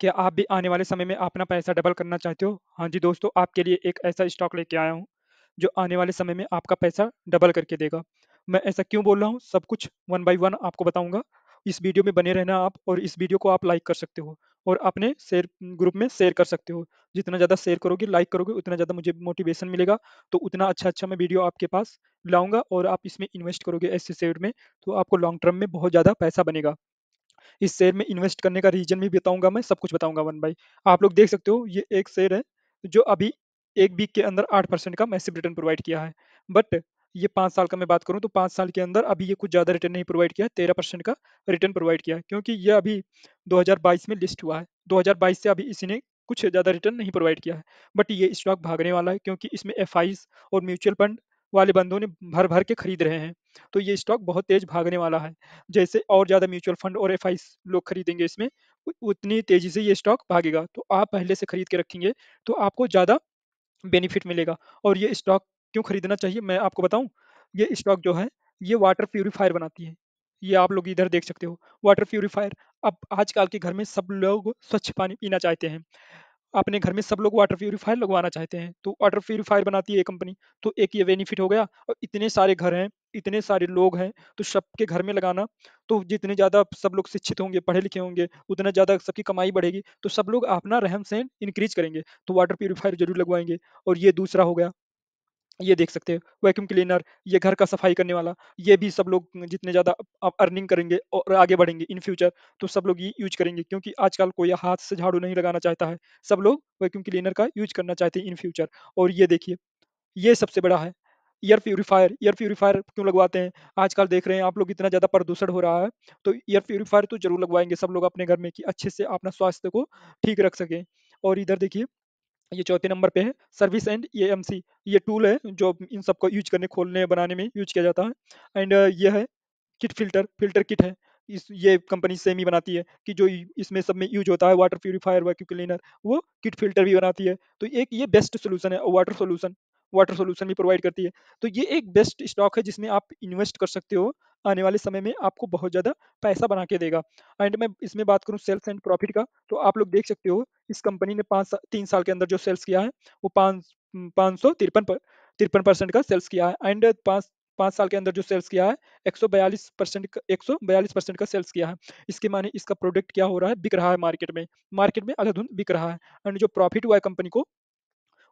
क्या आप भी आने वाले समय में अपना पैसा डबल करना चाहते हो हाँ जी दोस्तों आपके लिए एक ऐसा स्टॉक लेके आया हूँ जो आने वाले समय में आपका पैसा डबल करके देगा मैं ऐसा क्यों बोल रहा हूँ सब कुछ वन बाई वन आपको बताऊंगा इस वीडियो में बने रहना आप और इस वीडियो को आप लाइक कर सकते हो और अपने शेयर ग्रुप में शेयर कर सकते हो जितना ज़्यादा शेयर करोगे लाइक करोगे उतना ज़्यादा मुझे मोटिवेशन मिलेगा तो उतना अच्छा अच्छा मैं वीडियो आपके पास लाऊंगा और आप इसमें इन्वेस्ट करोगे ऐसे शेयर में तो आपको लॉन्ग टर्म में बहुत ज़्यादा पैसा बनेगा इस शेयर में इन्वेस्ट करने का रीजन भी बताऊंगा मैं सब कुछ बताऊंगा वन बाई आप लोग देख सकते हो ये एक शेयर है जो अभी एक वीक के अंदर आठ परसेंट का मैसिव रिटर्न प्रोवाइड किया है बट ये पाँच साल का मैं बात करूँ तो पाँच साल के अंदर अभी ये कुछ ज़्यादा रिटर्न नहीं प्रोवाइड किया है तेरह परसेंट का रिटर्न प्रोवाइड किया है क्योंकि ये अभी 2022 में लिस्ट हुआ है 2022 से अभी इसी ने कुछ ज़्यादा रिटर्न नहीं प्रोवाइड किया है बट ये स्टॉक भागने वाला है क्योंकि इसमें एफ और म्यूचुअल फंड वाले बंदों ने भर भर के खरीद रहे हैं तो ये स्टॉक बहुत तेज भागने वाला है जैसे और ज़्यादा म्यूचुअल फंड और एफ लोग खरीदेंगे इसमें उतनी तेज़ी से ये स्टॉक भागेगा तो आप पहले से खरीद के रखेंगे तो आपको ज़्यादा बेनिफिट मिलेगा और ये स्टॉक क्यों खरीदना चाहिए मैं आपको बताऊँ ये स्टॉक जो है ये वाटर प्योरीफायर बनाती है ये आप लोग इधर देख सकते हो वाटर प्योरीफायर अब आजकल के घर में सब लोग स्वच्छ पानी पीना चाहते हैं अपने घर में सब लोग वाटर प्योरीफायर लगवाना चाहते हैं तो वाटर प्योरीफायर बनाती है ये कंपनी तो एक ये बेनिफिट हो गया और इतने सारे घर हैं इतने सारे लोग हैं तो सबके घर में लगाना तो जितने ज़्यादा सब लोग शिक्षित होंगे पढ़े लिखे होंगे उतना ज़्यादा सबकी कमाई बढ़ेगी तो सब लोग अपना रहन सहन इंक्रीज करेंगे तो वाटर प्योरीफायर जरूर लगवाएंगे और ये दूसरा हो गया ये देख सकते हो वैक्यूम क्लीनर ये घर का सफाई करने वाला ये भी सब लोग जितने ज़्यादा अर्निंग करेंगे और आगे बढ़ेंगे इन फ्यूचर तो सब लोग ये यूज करेंगे क्योंकि आजकल कोई हाथ से झाड़ू नहीं लगाना चाहता है सब लोग वैक्यूम क्लीनर का यूज करना चाहते हैं इन फ्यूचर और ये देखिए ये सबसे बड़ा है एयर प्योरीफायर एयर प्योरीफायर क्यों लगवाते हैं आजकल देख रहे हैं आप लोग इतना ज़्यादा प्रदूषण हो रहा है तो एयर प्योरीफायर तो जरूर लगवाएंगे सब लोग अपने घर में कि अच्छे से अपना स्वास्थ्य को ठीक रख सकें और इधर देखिए ये चौथे नंबर पे है service and A M C ये टूल है जो इन सबको यूज करने खोलने बनाने में यूज किया जाता है एंड ये है किट फिल्टर फिल्टर किट है इस ये कंपनी सेम ही बनाती है कि जो इसमें सब में यूज होता है वाटर प्यूरिफायर वैक्यू क्लीनर वो किट फिल्टर भी बनाती है तो एक ये बेस्ट सोल्यूशन है वाटर सोल्यूशन वाटर सोल्यूशन भी प्रोवाइड करती है तो ये एक बेस्ट स्टॉक है जिसमें आप इन्वेस्ट कर सकते हो आने वाले समय में आपको बहुत ज़्यादा पैसा बना के देगा एंड मैं इसमें बात करूँ सेल्स एंड प्रॉफिट का तो आप लोग देख सकते हो इस कंपनी ने पाँच तीन साल के अंदर जो सेल्स किया है वो पाँच पाँच सौ तिरपन तिरपन परसेंट का सेल्स किया है एंड पाँच पाँच साल के अंदर जो सेल्स किया है 142 परसेंट एक परसेंट का सेल्स किया है इसके माने इसका प्रोडक्ट क्या हो रहा है बिक रहा है मार्केट में मार्केट में अलग बिक रहा है एंड जो प्रॉफिट हुआ है कंपनी को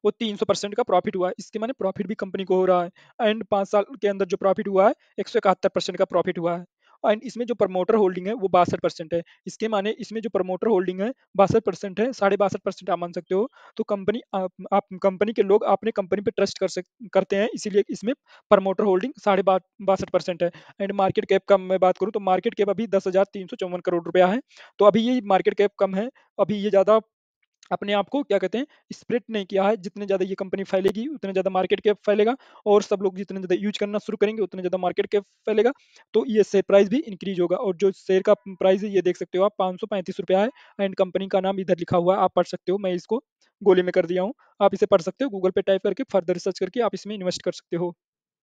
वो तीन सौ परसेंट का प्रॉफिट हुआ है इसके माने प्रॉफिट भी कंपनी को हो रहा है एंड पाँच साल के अंदर जो प्रॉफिट हुआ है एक सौ इकहत्तर परसेंट का प्रॉफिट हुआ है एंड इसमें जो प्रमोटर होल्डिंग है वो बासठ परसेंट है इसके माने इसमें जो प्रमोटर होल्डिंग है बासठ परसेंट है साढ़े बासठ परसेंट आप मान सकते हो तो कंपनी आप, कंपनी के लोग अपने कंपनी पे ट्रस्ट कर सक करते हैं इसीलिए इसमें प्रमोटर होल्डिंग साढ़े बासठ परसेंट है एंड मार्केट कैप का मैं बात करूँ तो मार्केट कैप अभी दस हजार तीन सौ चौवन करोड़ रुपया है तो अभी ये मार्केट कैप कम है अभी ये ज़्यादा अपने आप को क्या कहते हैं स्प्रेड नहीं किया है जितने ज़्यादा ये कंपनी फैलेगी उतने ज़्यादा मार्केट कैप फैलेगा और सब लोग जितने ज़्यादा यूज करना शुरू करेंगे उतने ज़्यादा मार्केट कैप फैलेगा तो ये शेयर प्राइस भी इंक्रीज होगा और जो शेयर का प्राइस है ये देख सकते हो आप पाँच रुपया है एंड कंपनी का नाम इधर लिखा हुआ है आप पढ़ सकते हो मैं इसको गोली में कर दिया हूँ आप इसे पढ़ सकते हो गूगल पे टाइप करके फर्दर रिसर्च करके आप इसमें इन्वेस्ट कर सकते हो